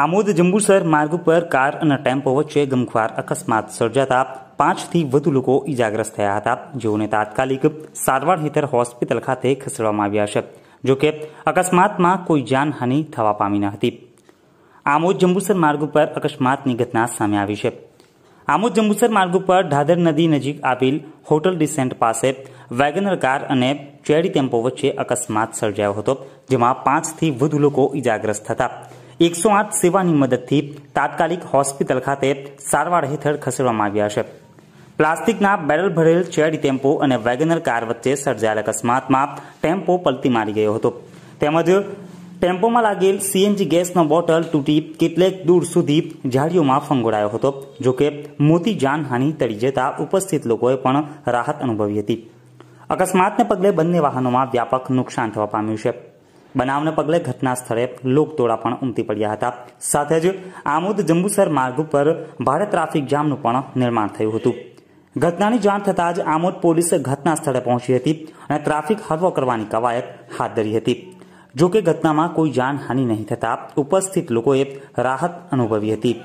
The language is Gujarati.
આમોદ જંબુસર માર્ગ ઉપર કાર અને ટેમ્પો વચ્ચે ગમખ્વાર અકસ્માત સર્જાતા પાંચથી વધુ લોકો ઇજાગ્રસ્ત થયા હતા જેઓને તાત્કાલિક સારવાર હેઠળ હોસ્પિટલ ખાતે ખસેડવામાં આવ્યા છે જોકે અકસ્માતમાં કોઈ જાનહાનિ થવા પામી ન હતી આમોદ જંબુસર માર્ગ ઉપર અકસ્માતની ઘટના સામે આવી છે આમોદ જંબુસર માર્ગ ઉપર ઢાદર નદી નજીક આવેલ હોટલ ડિસેન્ટ પાસે વેગનર કાર અને ચેરી ટેમ્પો વચ્ચે અકસ્માત સર્જાયો હતો જેમાં પાંચથી વધુ લોકો ઇજાગ્રસ્ત હતા એકસો આઠ સેવાની મદદથી તાત્કાલિક હોસ્પિટલ ખાતે સારવાર હેઠળ ખસેડવામાં આવ્યા છે પ્લાસ્ટિકના બેરલ ભરેલ ચેરી ટેમ્પો અને વેગનર કાર વચ્ચે સર્જાયેલ અકસ્માતમાં ટેમ્પો પલટી મારી ગયો હતો તેમજ ટેમ્પોમાં લાગેલ સીએનજી ગેસનો બોટલ તૂટી કેટલેક દૂર સુધી ઝાડીઓમાં ફંગોળાયો હતો જોકે મોટી જાનહાનિ ટળી જતા ઉપસ્થિત લોકોએ પણ રાહત અનુભવી હતી અકસ્માતને પગલે બંને વાહનોમાં વ્યાપક નુકસાન થવા પામ્યું છે બનાવને પગલે ઘટના સ્થળે લોકટોળા પણ ઉમટી પડ્યા હતા સાથે જ આમોદ જંબુસર માર્ગ ઉપર ભારે ટ્રાફિક જામનું પણ નિર્માણ થયું હતું ઘટનાની જાણ થતાં જ આમોદ પોલીસે ઘટના સ્થળે પહોંચી હતી અને ટ્રાફિક હળવો કરવાની કવાયત હાથ ધરી હતી જોકે ઘટનામાં કોઈ જાનહાનિ નહીં થતાં ઉપસ્થિત લોકોએ રાહત અનુભવી હતી